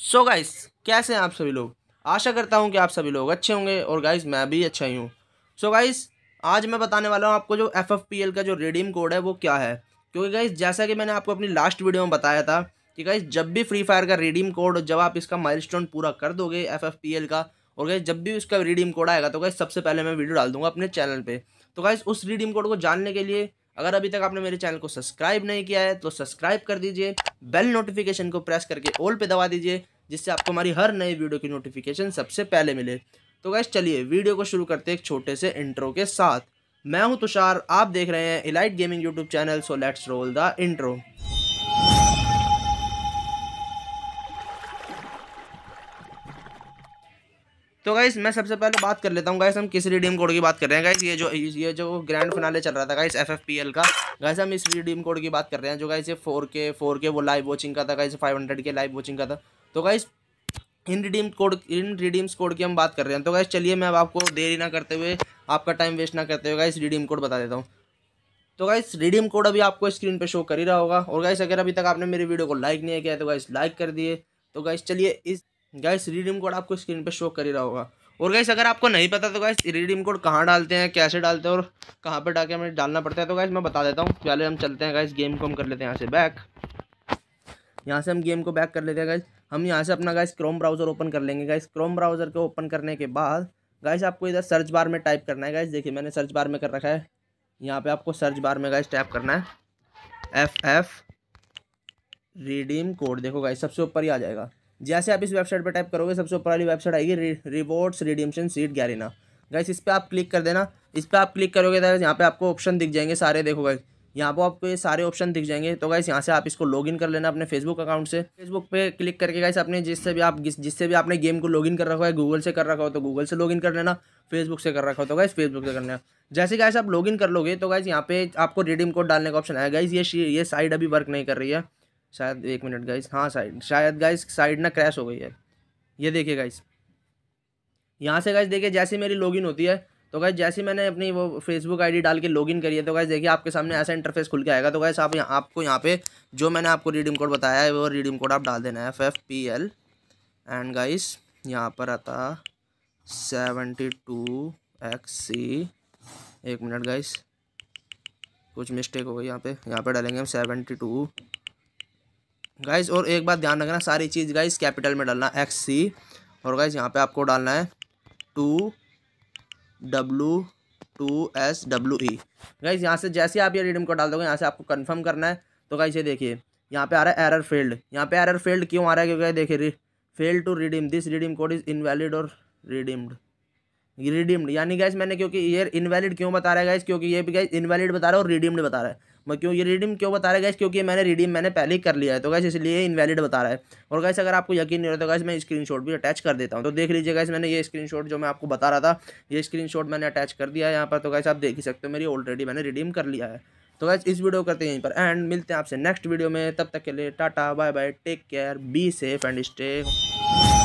so guys कैसे हैं आप सभी लोग आशा करता हूँ कि आप सभी लोग अच्छे होंगे और गाइस मैं भी अच्छा ही हूँ सो so गाइस आज मैं बताने वाला हूँ आपको जो एफ एफ पी एल का जो रिडीम कोड है वो क्या है क्योंकि गाइस जैसा कि मैंने आपको अपनी लास्ट वीडियो में बताया था कि गाइस जब भी फ्री फायर का रिडीम कोड जब आप इसका माइल पूरा कर दोगे एफ का और गाइस जब भी उसका रिडीम कोड आएगा तो गाइस सबसे पहले मैं वीडियो डाल दूंगा अपने चैनल पर तो गाइस उस रिडीम कोड को जानने के लिए अगर अभी तक आपने मेरे चैनल को सब्सक्राइब नहीं किया है तो सब्सक्राइब कर दीजिए बेल नोटिफिकेशन को प्रेस करके ऑल पे दबा दीजिए जिससे आपको हमारी हर नई वीडियो की नोटिफिकेशन सबसे पहले मिले तो गैस चलिए वीडियो को शुरू करते एक छोटे से इंट्रो के साथ मैं हूँ तुषार आप देख रहे हैं elite gaming YouTube channel so let's roll the intro तो गाइस मैं सबसे पहले बात कर लेता हूँ गाइस हम किस रिडीम कोड की बात कर रहे हैं गाइस ये जो ये जो ग्रैंड फिनाले चल रहा था गाइस एफएफपीएल का गाइस हम इस रिडीम कोड की बात कर रहे हैं जो गाइस ये फोर के फोर के वो लाइव वॉचिंग का था गाइस फाइव हंड्रेड के लाइव वॉचिंग का था तो गाइस इन रिडीम कोड इन रिडीम्स कोड की हम बात कर रहे हैं तो गाइस चलिए मैं अब आपको देरी ना करते हुए आपका टाइम वेस्ट ना करते हुए गाइस रिडीम कोड बता देता हूँ तो गाइस रिडीम कोड अभी आपको स्क्रीन पर शो कर ही रहा होगा और गाइस अगर अभी तक आपने मेरी वीडियो को लाइक नहीं किया तो गाइस लाइक कर दिए तो गाइस चलिए इस गाइस रिडीम कोड आपको स्क्रीन पर शो कर ही रहा होगा और गैस अगर आपको नहीं पता तो गैस रिडीम कोड कहाँ डालते हैं कैसे डालते हैं और कहाँ पर डाके हमें डालना पड़ता है तो गैस मैं बता देता हूँ पहले हम चलते हैं गाइस गेम को हम कर लेते हैं यहाँ से बैक यहाँ से हम गेम को बैक कर लेते हैं गैस हम यहाँ से अपना गैस क्रोम ब्राउज़र ओपन कर लेंगे गाइस क्रोम ब्राउज़र को ओपन करने के बाद गैस आपको इधर सर्च बार में टाइप करना है गैस देखिए मैंने सर्च बार में कर रखा है यहाँ पे आपको सर्च बार में गैस टाइप करना है एफ एफ रिडीम कोड देखो गाइस सबसे ऊपर ही आ जाएगा जैसे आप इस वेबसाइट पर टाइप करोगे सबसे ऊपर वाली वेबसाइट आएगी rewards redemption site Garena guys इस पर आप क्लिक कर देना इस पर आप क्लिक करोगे तो यहाँ पे आपको ऑप्शन दिख जाएंगे सारे देखो गाइस यहाँ पर आपको ये सारे ऑप्शन दिख जाएंगे तो गाइस यहाँ से आप इसको लॉगिन कर लेना अपने फेसबुक अकाउंट से फेसबुक पे क्लिक करके गाइस अपने जिससे भी आप जिससे भी आपने गेम को लॉगिन कर रखा है गूगल से कर रखा हो तो गूगल से लॉगिन कर लेना फेसबुक से कर रखा हो तो गाइस फेसबुक से करना जैसे गाइस आप लॉगिन कर लोगे तो गाइस यहाँ पे आपको रिडीम कोड डालने का ऑप्शन आया गाइस ये ये साइड अभी वर्क नहीं कर रही है शायद एक मिनट गाइस हाँ साइड शायद गाइस साइड ना क्रैश हो गई है ये देखिए गाइस यहाँ से गाइस देखिए जैसे मेरी लॉगिन होती है तो गाइस जैसे मैंने अपनी वो फेसबुक आईडी डाल के लॉगिन करी है तो गाइस देखिए आपके सामने ऐसा इंटरफेस खुल के आएगा तो गाइस आप यहाँ आपको यहाँ पे जो मैंने आपको रिडीम कोड बताया है वो रिडीम कोड आप डाल देना है F F P L and guys यहाँ पर आता सेवेंटी टू एक्स सी एक मिनट गाइस कुछ मिस्टेक हो गई यहाँ पे यहाँ पे डालेंगे हम सेवेंटी टू गाइज और एक बात ध्यान रखना सारी चीज़ गाइज कैपिटल में डालना एक्स सी और गाइज यहाँ पे आपको डालना है two W two S W E guys यहाँ से जैसे आप ये रिडीम कोड डाल दोगे यहाँ से आपको कन्फर्म करना है तो गाइज ये देखिए यहाँ पे आ रहा है एरर फील्ड यहाँ पे एरर फील्ड क्यों आ रहा है क्योंकि देखिए fail to redeem this redeem code is invalid और रिडीम्ड रिडीम्ड यानी गाइज मैंने क्योंकि ये इनवैलिड क्यों बता रहा है गाइज क्योंकि ये भी गाइज इनवैलिड बता रहा है और रिडीम्ड बता रहा है मैं क्यों ये रिडीम क्यों बता रहा है गैस क्योंकि मैंने रिडीम मैंने पहले ही कर लिया है तो गैस इसलिए इनवैलिड बता रहा है और गैस अगर आपको यकीन नहीं हो तो गैस मैं स्क्रीनशॉट भी अटैच कर देता हूँ तो देख लीजिए गैस मैंने ये स्क्रीनशॉट जो मैं आपको बता रहा था ये स्क्रीनशॉट मैंने अटैच कर दिया है यहाँ पर तो गैस आप देख ही सकते हो मेरी ऑलरेडी मैंने रिडीम कर लिया है तो गैस इस वीडियो करते हैं यहीं पर एंड मिलते हैं आपसे नेक्स्ट वीडियो में तब तक के लिए tata bye bye take care be safe and stay